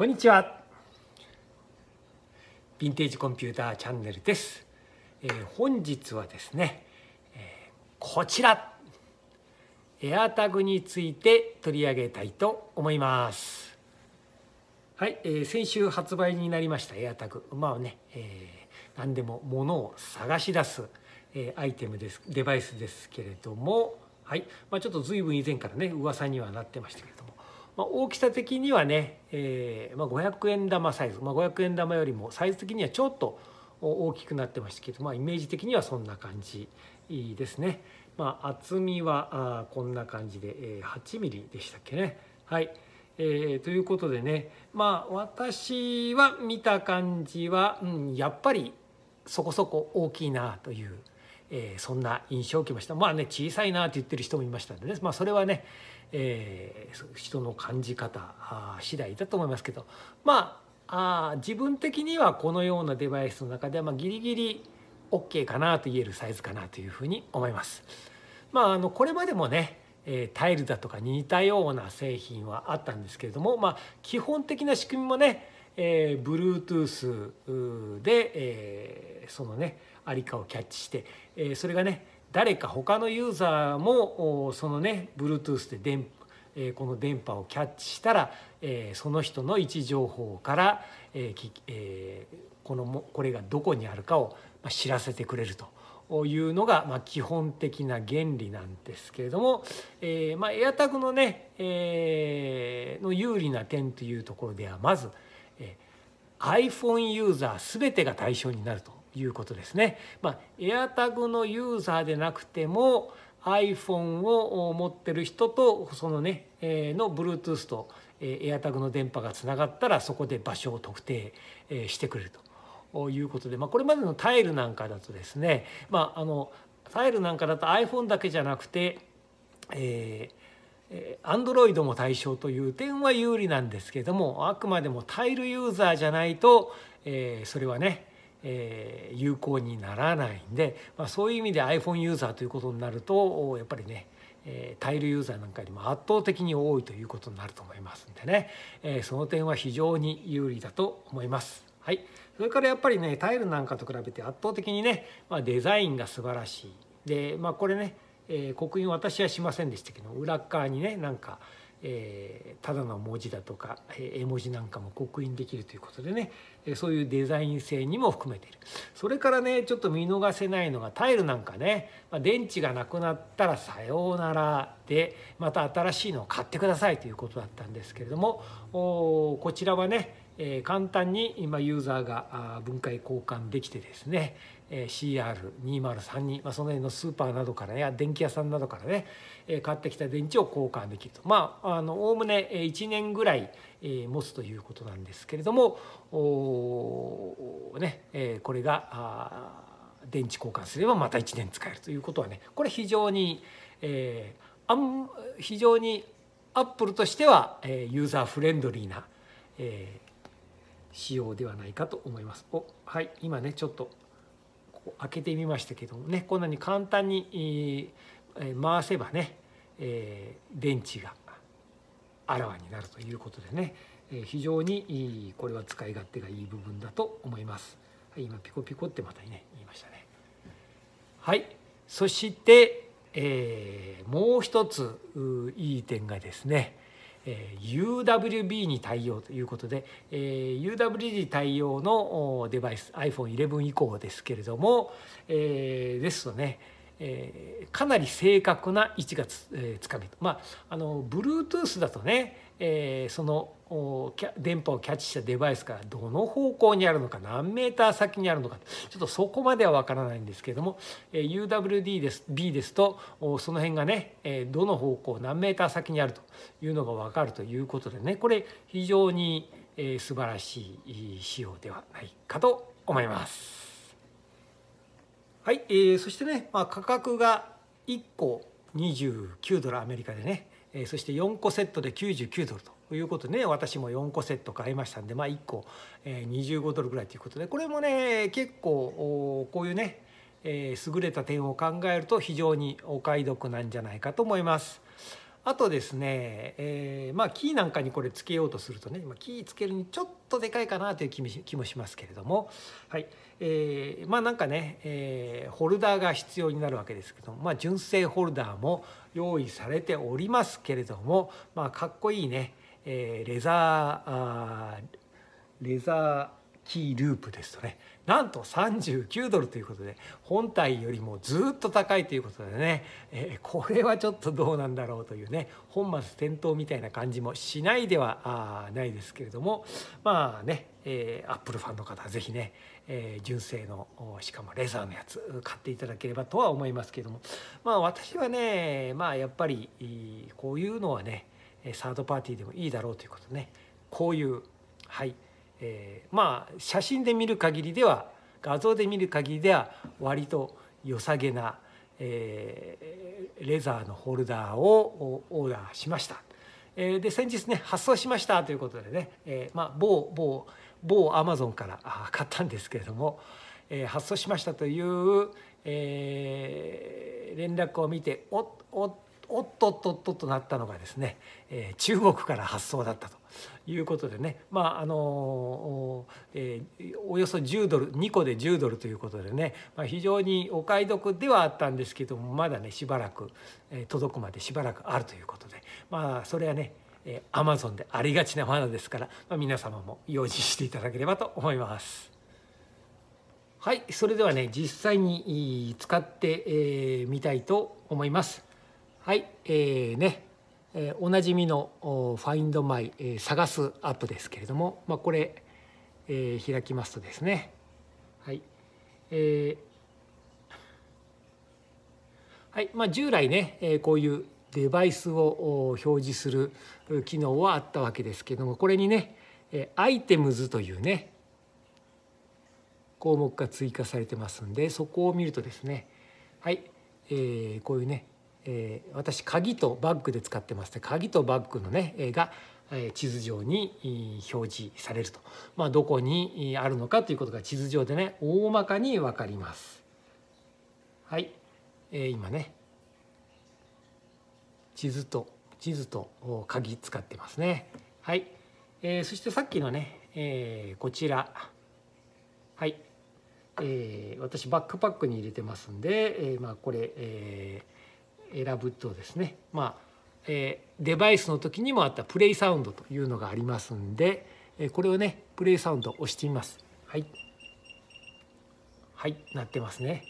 こんにちはヴィンテージコンピューターチャンネルです、えー、本日はですね、えー、こちらエアタグについて取り上げたいと思いますはい、えー、先週発売になりましたエアタグまあね、えー、何でも物を探し出す、えー、アイテムですデバイスですけれどもはいまあ、ちょっとずいぶん以前からね噂にはなってましたけれどもまあ、大きさ的にはね、えー、まあ、500円玉サイズ、まあ、500円玉よりもサイズ的にはちょっと大きくなってましたけど、まあ、イメージ的にはそんな感じですね、まあ、厚みはこんな感じで、えー、8 m m でしたっけねはい、えー、ということでねまあ私は見た感じは、うん、やっぱりそこそこ大きいなという、えー、そんな印象を受けましたまあね小さいなと言ってる人もいましたんでね、まあ、それはね、えー、人の感じ方次第だと思いますけどまあ自分的にはこのようなデバイスの中では、まあ、ギリギリ OK かなと言えるサイズかなというふうに思います。まあ、あのこれまでもねタイルだとか似たような製品はあったんですけれども、まあ、基本的な仕組みもね、えー、Bluetooth で、えー、そのねありかをキャッチして、えー、それがね誰か他のユーザーもそのね Bluetooth で電波この電波をキャッチしたらその人の位置情報からこのこれがどこにあるかを知らせてくれるというのが基本的な原理なんですけれども AirTag のねの有利な点というところではまず iPhone ユーザー全てが対象になるということですね。まあ、AirTag のユーザーでなくても iPhone を持ってる人とそのね、えー、の Bluetooth と AirTag の電波がつながったらそこで場所を特定してくれるということで、まあ、これまでのタイルなんかだとですね、まあ、あのタイルなんかだと iPhone だけじゃなくて、えーアンドロイドも対象という点は有利なんですけれどもあくまでもタイルユーザーじゃないと、えー、それはねえー、有効にならないんで、まあ、そういう意味で iPhone ユーザーということになるとやっぱりね、えタイルユーザーなんかよりも圧倒的に多いということになると思いますんでね、えー、その点は非常に有利だと思います。はい、それからやっぱりねタイルなんかと比べて圧倒的にね、まあ、デザインが素晴らしいで、まあ、これね、え刻印私はしませんでしたけど裏側にねなんか、えー、ただの文字だとか、え絵文字なんかも刻印できるということでね、えそういうデザイン性にも含めているそれからねちょっと見逃せないのがタイルなんかね、まあ、電池がなくなったらさようならでまた新しいのを買ってくださいということだったんですけれどもこちらはね、え簡単に今ユーザーが分解交換できてですね、えー、CR2032、まあ、その辺のスーパーなどからや電気屋さんなどからね、えー、買ってきた電池を交換できるとまああのおおむね1年ぐらい、えー、持つということなんですけれどもお、ねえー、これがあ電池交換すればまた1年使えるということはねこれ非常に、えー、あん非常にアップルとしては、えー、ユーザーフレンドリーな、えー、仕様ではないかと思います。おはい今ねちょっとこう開けてみましたけどもねこんなに簡単に回せばね、えー、電池があらわになるということでねえ非常にいいこれは使い勝手がいい部分だと思います。はい、今ピコピコってまたね言いましたね。はい、そして、えー、もう一ついい点がですね UWB に対応ということで UWB 対応のデバイス iPhone11 以降ですけれどもですとねえー、かなり正確な位置がつ,、えー、つかめるまああの Bluetooth だとね、えー、その電波をキャッチしたデバイスがどの方向にあるのか何メーター先にあるのかちょっとそこまではわからないんですけれども、えー、UWD です B ですとその辺がね、えー、どの方向何メーター先にあるというのがわかるということでねこれ非常に、えー、素晴らしい仕様ではないかと思います。はい、えー、そしてね、まあ、価格が1個29ドルアメリカでね、えー、そして4個セットで99ドルということでね私も4個セット買いましたんで、まあ、1個、えー、25ドルぐらいということでこれもね結構こういうね、えー、優れた点を考えると非常にお買い得なんじゃないかと思います。あとですね、えー、まあキーなんかにこれつけようとするとね、まあ、キーつけるにちょっとでかいかなという気も気もしますけれども、はいえー、まあなんかね、えー、ホルダーが必要になるわけですけども、まあ、純正ホルダーも用意されておりますけれども、まあ、かっこいいね、えー、レザーあレザーキーループですとねなんと39ドルということで本体よりもずっと高いということでね、えー、これはちょっとどうなんだろうというね本末転倒みたいな感じもしないではないですけれどもまあね、えー、アップルファンの方は是非ね、えー、純正のしかもレザーのやつ買っていただければとは思いますけれどもまあ私はねまあやっぱりこういうのはねサードパーティーでもいいだろうということねこういうはい。えー、まあ写真で見る限りでは画像で見る限りでは割と良さげな、えー、レザーのホルダーをオーダーしました。えー、で先日ね発送しましたということでね、えー、まあ、某某某アマゾンから買ったんですけれども、えー、発送しましたという、え連絡を見ておっおっおっとっとっととなったのがですね、えー、中国から発送だったということでねまああの、えー、およそ10ドル2個で10ドルということでね、まあ、非常にお買い得ではあったんですけどもまだねしばらく、えー、届くまでしばらくあるということでまあそれはねアマゾンでありがちなものですから、まあ、皆様も用心していただければと思います。はい、それではね実際に使ってみ、えー、たいと思います。はい、えー、ね、えー、おなじみの「Find My、え探すアプですけれども、まあ、これ、えー、開きますとですねはいえーはいまあ、従来ね、えー、こういうデバイスを表示する機能はあったわけですけどもこれにね「アイテムズ」というね項目が追加されてますんでそこを見るとですねはい、えー、こういうねえー、私鍵とバッグで使ってまして鍵とバッグのねが地図上に表示されると、まあ、どこにあるのかということが地図上でね大まかに分かります。はい、えー、今ね地図と地図と鍵使ってますね。はい、えー、そしてさっきのね、えー、こちらはい、えー、私バックパックに入れてますんで、えー、まあこれ、えー、選ぶとですねまあえデバイスの時にもあったプレイサウンドというのがありますんで、えこれをねプレイサウンド押してみます。はいはい鳴ってますね。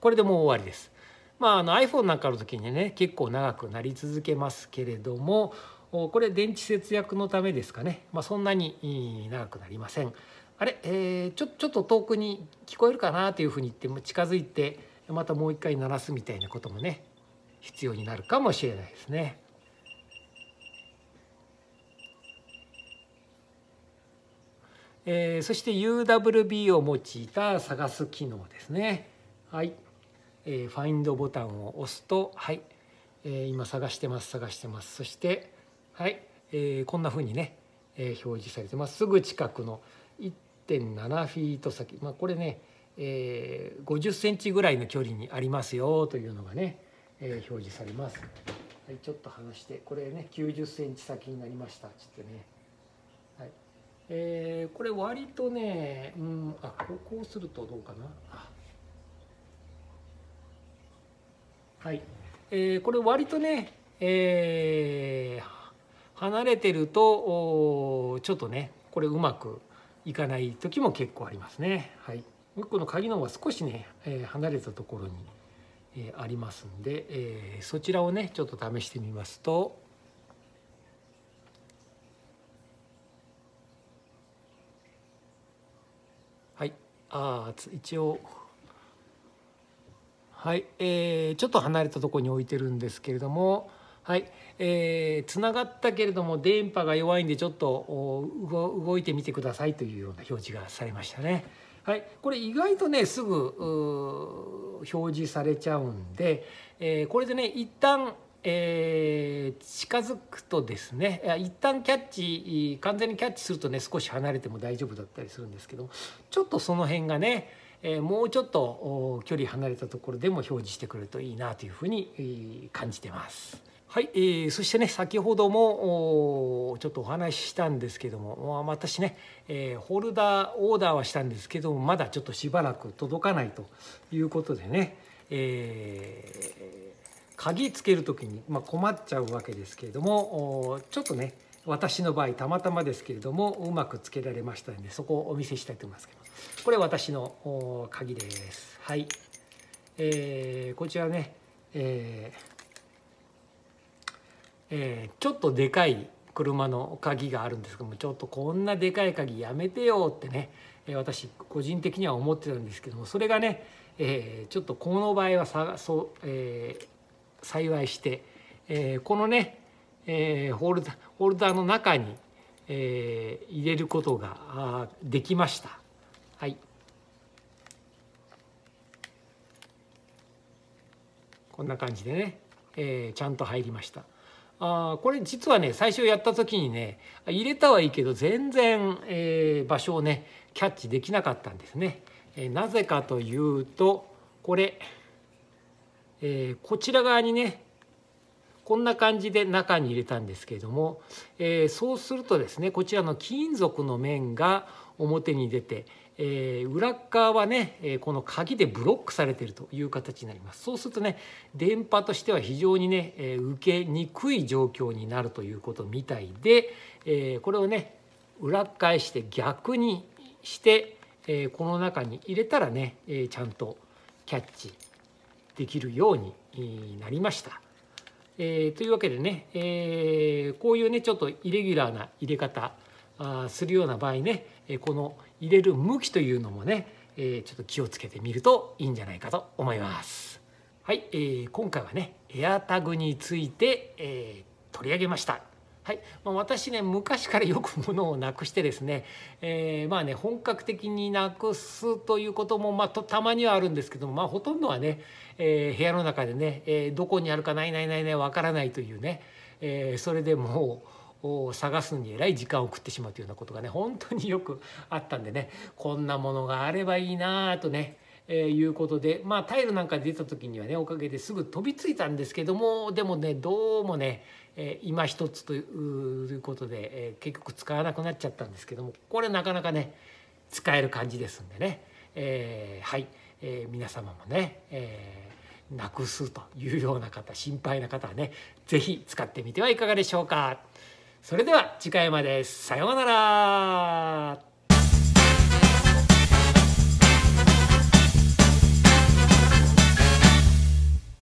これでもう終わりです。まあ、あの iPhone なんかの時にね結構長くなり続けますけれどもこれ電池節約のためですかね、まあ、そんなに長くなりません。あれ、えー、ちょちょっと遠くに聞こえるかなというふうに言って近づいてまたもう一回鳴らすみたいなこともね必要になるかもしれないですね。えー、そして UWB を用いた探す機能ですね。はい、えー、ァインドボタンを押すと、はいえー、今探してます探してますそして、はいえー、こんなふうにね、えー、表示されてますすぐ近くの8.7フィート先、まあ、これね、えー、50センチぐらいの距離にありますよというのがね、えー、表示されます。はい、ちょっと離してこれね90センチ先になりましたつってね、はいえー、これ割とね、うん、あこうこうするとどうかなはい、えー、これ割とね、えー、離れてるとちょっとねこれうまく行かない時も結構ありますね。はい、もう一個の鍵の方が少しね、えー、離れたところに、えー、ありますんで、えー、そちらをねちょっと試してみますと。はい、あ一応はい、えー、ちょっと離れたところに置いてるんですけれども、はい、えー、つながったけれども電波が弱いんでちょっと動いてみてくださいというような表示がされましたね。はい、これ意外とねすぐ表示されちゃうんで、えー、これでね一旦えー、近づくとですね一旦キャッチ完全にキャッチするとね少し離れても大丈夫だったりするんですけどちょっとその辺がね、えー、もうちょっと距離離れたところでも表示してくれるといいなというふうに感じてます。はい、えー、そしてね先ほどもちょっとお話ししたんですけども、まあ、私ね、えー、ホルダーオーダーはしたんですけどもまだちょっとしばらく届かないということでね、えー、鍵つける時に、まあ、困っちゃうわけですけれどもちょっとね私の場合たまたまですけれどもうまくつけられましたんでそこをお見せしたいと思いますけどこれ私の鍵ですはい、えー、こちらね、えーえー、ちょっとでかい車の鍵があるんですけどもちょっとこんなでかい鍵やめてよってね、私個人的には思ってたんですけどもそれがね、えー、ちょっとこの場合はさそう、えー、幸いして、えー、このね、えー、ホルダホルダーの中に、えー、入れることができました。はいこんな感じでね、えー、ちゃんと入りました。あこれ実はね最初やった時にね入れたはいいけど全然、えー、場所をねキャッチできなかったんですね、えー、なぜかというとこれ、えー、こちら側にねこんな感じで中に入れたんですけれども、えー、そうするとですねこちらの金属の面が表に出て、えー、裏側はね、えこの鍵でブロックされているという形になりますそうするとね電波としては非常にね、え受けにくい状況になるということみたいで、えこれをね裏返して逆にして、えこの中に入れたらね、えちゃんとキャッチできるようになりました。えー、というわけでね、えー、こういうねちょっとイレギュラーな入れ方あするような場合ね、えこの入れる向きというのもね、えちょっと気をつけてみるといいんじゃないかと思います。はい、えー、今回はねエアタグについて、え取り上げました。はい、まあ、私ね昔からよく物をなくしてですね、えー、まあね本格的になくすということも、まあ、とたまにはあるんですけども、まあ、ほとんどはね、えー、部屋の中でね、えー、どこにあるかないないないないわからないというね、えそれでもう。を探すにえらい時間を食ってしまうというようなことがね本当によくあったんでねこんなものがあればいいなあとねえー、いうことで、まあ、タイルなんか出た時にはねおかげですぐ飛びついたんですけどもでもねどうもね、え今一つということで、え結局使わなくなっちゃったんですけどもこれなかなかね使える感じですんでね、えー、はい、えー、皆様もね、えー、なくすというような方心配な方はね是非使ってみてはいかがでしょうか。それでは次回までさようなら